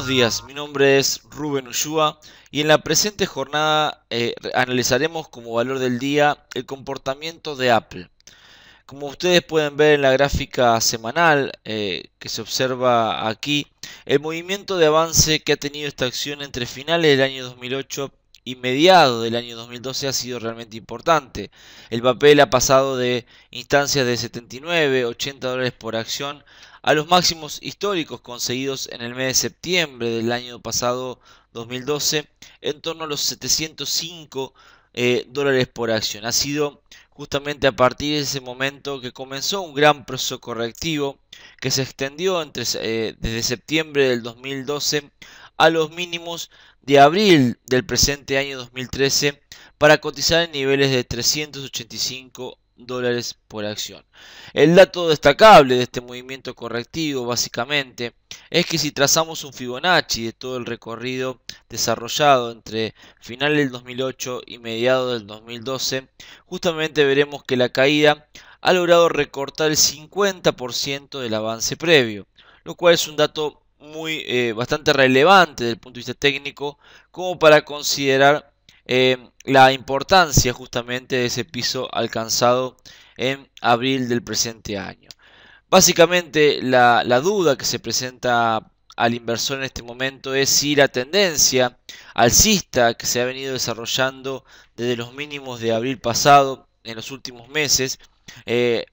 Buenos días, mi nombre es Rubén Ushua y en la presente jornada eh, analizaremos como valor del día el comportamiento de Apple. Como ustedes pueden ver en la gráfica semanal eh, que se observa aquí, el movimiento de avance que ha tenido esta acción entre finales del año 2008 y del año 2012 ha sido realmente importante. El papel ha pasado de instancias de 79, 80 dólares por acción a los máximos históricos conseguidos en el mes de septiembre del año pasado 2012 en torno a los 705 eh, dólares por acción. Ha sido justamente a partir de ese momento que comenzó un gran proceso correctivo que se extendió entre, eh, desde septiembre del 2012 a los mínimos de abril del presente año 2013 para cotizar en niveles de 385 dólares por acción. El dato destacable de este movimiento correctivo básicamente es que si trazamos un Fibonacci de todo el recorrido desarrollado entre final del 2008 y mediados del 2012, justamente veremos que la caída ha logrado recortar el 50% del avance previo, lo cual es un dato muy eh, bastante relevante desde el punto de vista técnico como para considerar eh, la importancia justamente de ese piso alcanzado en abril del presente año. Básicamente la, duda que se presenta al inversor en este momento es si la tendencia alcista que se ha venido desarrollando desde los mínimos de abril pasado en los últimos meses eh,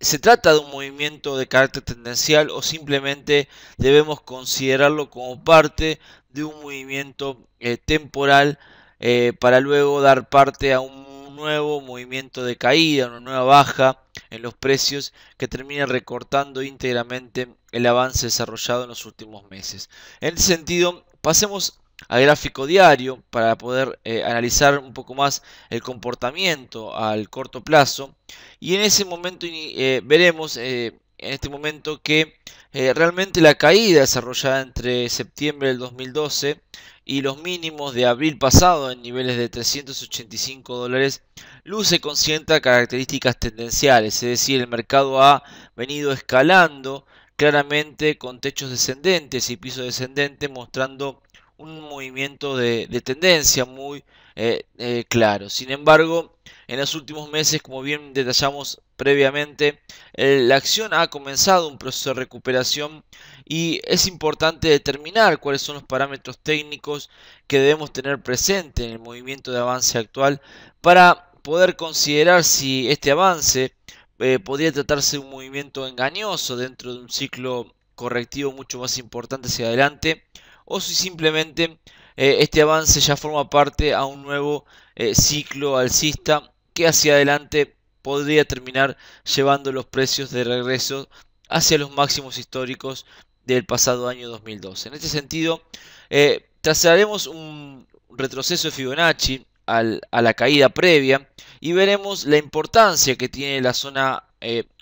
¿Se trata de un movimiento de carácter tendencial o simplemente debemos considerarlo como parte de un movimiento eh, temporal eh, para luego dar parte a un nuevo movimiento de caída, una nueva baja en los precios que termina recortando íntegramente el avance desarrollado en los últimos meses? En ese sentido, pasemos a gráfico diario para poder eh, analizar un poco más el comportamiento al corto plazo y en ese momento eh, veremos eh, en este momento que realmente la caída desarrollada entre septiembre del 2012 y los mínimos de abril pasado en niveles de 385 dólares luce con a características tendenciales, es decir, el mercado ha venido escalando claramente con techos descendentes y piso descendente mostrando un movimiento de, tendencia muy eh, eh, claro. Sin embargo, en los últimos meses, como bien detallamos previamente, la acción ha comenzado un proceso de recuperación y es importante determinar cuáles son los parámetros técnicos que debemos tener presente en el movimiento de avance actual para poder considerar si este avance eh, podría tratarse de un movimiento engañoso dentro de un ciclo correctivo mucho más importante hacia adelante o si simplemente eh, este avance ya forma parte a un nuevo eh, ciclo alcista que hacia adelante podría terminar llevando los precios de regreso hacia los máximos históricos del pasado año 2012. En este sentido, eh, trazaremos un retroceso de Fibonacci a la caída previa y veremos la importancia que tiene la zona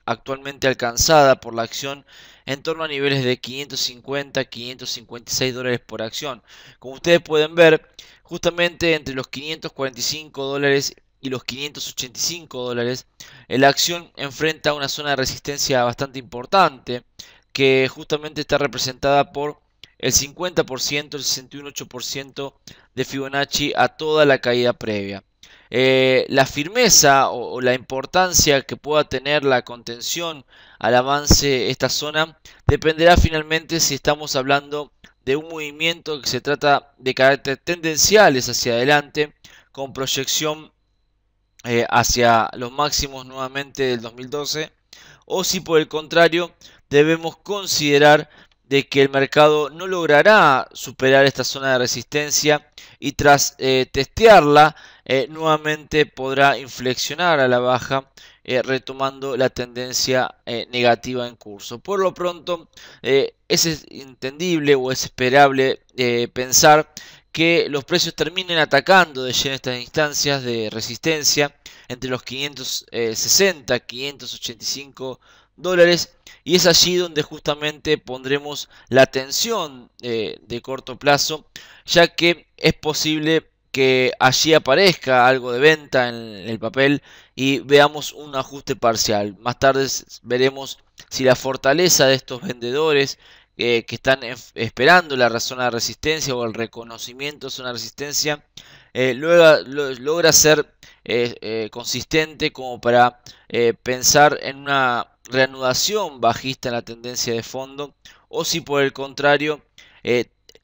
actualmente alcanzada por la acción en torno a niveles de 550 556 dólares por acción como ustedes pueden ver justamente entre los 545 dólares y los 585 dólares la acción enfrenta una zona de resistencia bastante importante que justamente está representada por el 50%, el 61,8% de Fibonacci a toda la caída previa. Eh, la firmeza o, la importancia que pueda tener la contención al avance de esta zona dependerá finalmente si estamos hablando de un movimiento que se trata de carácter tendenciales hacia adelante con proyección eh, hacia los máximos nuevamente del 2012 o si por el contrario debemos considerar de que el mercado no logrará superar esta zona de resistencia y tras eh, testearla eh, nuevamente podrá inflexionar a la baja, eh, retomando la tendencia eh, negativa en curso. Por lo pronto, es entendible o es esperable pensar que los precios terminen atacando de lleno estas instancias de resistencia entre los 560 585 dólares y es allí donde justamente pondremos la atención de corto plazo ya que es posible que allí aparezca algo de venta en el papel y veamos un ajuste parcial. Más tarde veremos si la fortaleza de estos vendedores eh, que están esperando la zona de resistencia o el reconocimiento de zona de resistencia eh, logra, ser eh, eh, consistente como para pensar en una reanudación bajista en la tendencia de fondo o si por el contrario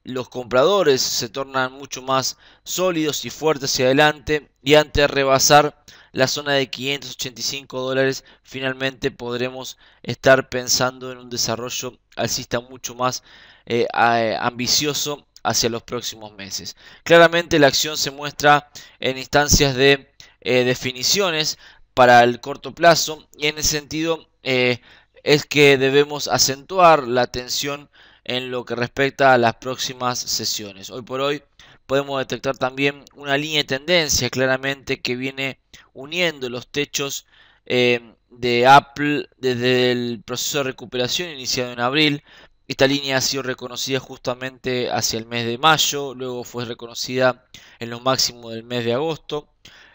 los compradores se tornan mucho más sólidos y fuertes hacia adelante y antes de rebasar la zona de 585 dólares finalmente podremos estar pensando en un desarrollo alcista mucho más eh, ambicioso hacia los próximos meses. Claramente la acción se muestra en instancias de eh, definiciones para el corto plazo y en ese sentido eh, es que debemos acentuar la atención en lo que respecta a las próximas sesiones. Hoy por hoy podemos detectar también una línea de tendencia claramente que viene uniendo los techos eh, de Apple desde el proceso de recuperación iniciado en abril. Esta línea ha sido reconocida justamente hacia el mes de mayo, luego fue reconocida en los máximos del mes de agosto.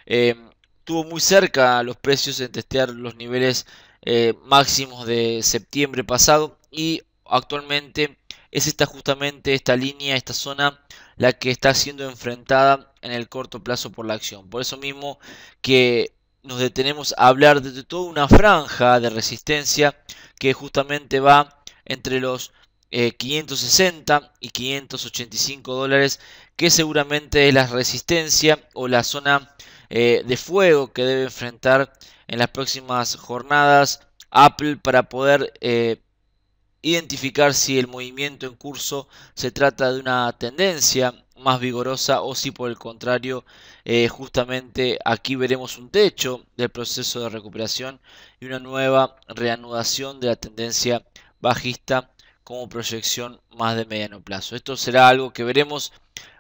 Eh, tuvo muy cerca los precios en testear los niveles eh, máximos de septiembre pasado y actualmente es esta justamente esta línea, esta zona, la que está siendo enfrentada en el corto plazo por la acción. Por eso mismo que nos detenemos a hablar de toda una franja de resistencia que justamente va entre los 560 eh, y 585 dólares, que seguramente es la resistencia o la zona eh, de fuego que debe enfrentar en las próximas jornadas Apple para poder eh, identificar si el movimiento en curso se trata de una tendencia más vigorosa o si por el contrario eh, justamente aquí veremos un techo del proceso de recuperación y una nueva reanudación de la tendencia bajista como proyección más de mediano plazo. Esto será algo que veremos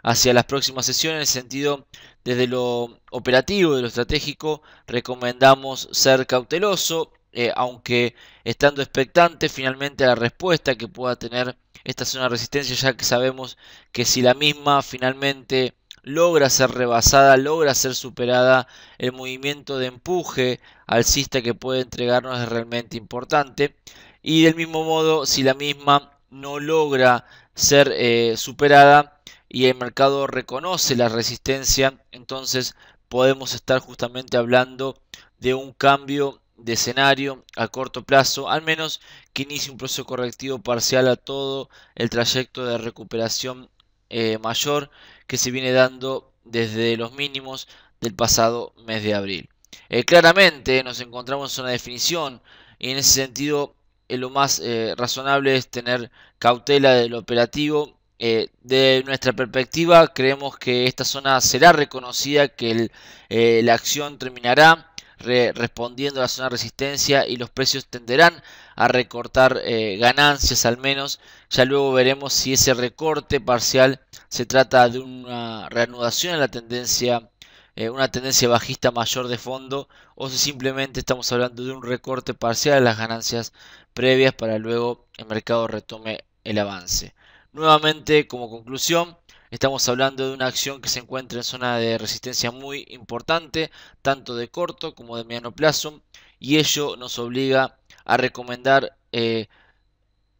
hacia las próximas sesiones en el sentido desde lo operativo, de lo estratégico, recomendamos ser cauteloso eh, aunque estando expectante finalmente a la respuesta que pueda tener esta zona de resistencia, ya que sabemos que si la misma finalmente logra ser rebasada, logra ser superada, el movimiento de empuje alcista que puede entregarnos es realmente importante. Y del mismo modo, si la misma no logra ser eh, superada y el mercado reconoce la resistencia, entonces podemos estar justamente hablando de un cambio de escenario a corto plazo, al menos que inicie un proceso correctivo parcial a todo el trayecto de recuperación eh, mayor que se viene dando desde los mínimos del pasado mes de abril. Eh, claramente nos encontramos en una definición y en ese sentido eh, lo más razonable es tener cautela del operativo. de nuestra perspectiva creemos que esta zona será reconocida, que la acción terminará respondiendo a la zona de resistencia y los precios tenderán a recortar eh, ganancias al menos. Ya luego veremos si ese recorte parcial se trata de una reanudación en la tendencia eh, una tendencia bajista mayor de fondo o si simplemente estamos hablando de un recorte parcial de las ganancias previas para luego el mercado retome el avance. Nuevamente como conclusión, Estamos hablando de una acción que se encuentra en zona de resistencia muy importante, tanto de corto como de mediano plazo, y ello nos obliga a recomendar eh,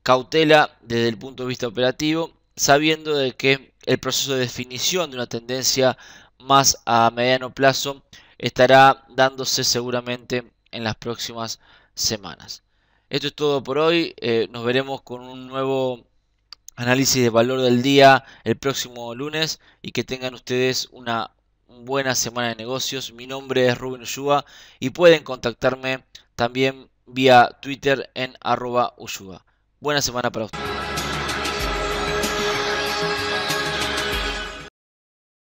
cautela desde el punto de vista operativo, sabiendo de que el proceso de definición de una tendencia más a mediano plazo estará dándose seguramente en las próximas semanas. Esto es todo por hoy, eh, nos veremos con un nuevo análisis de valor del día el próximo lunes y que tengan ustedes una buena semana de negocios. Mi nombre es Rubén Ushua y pueden contactarme también vía Twitter en arroba Buena semana para ustedes.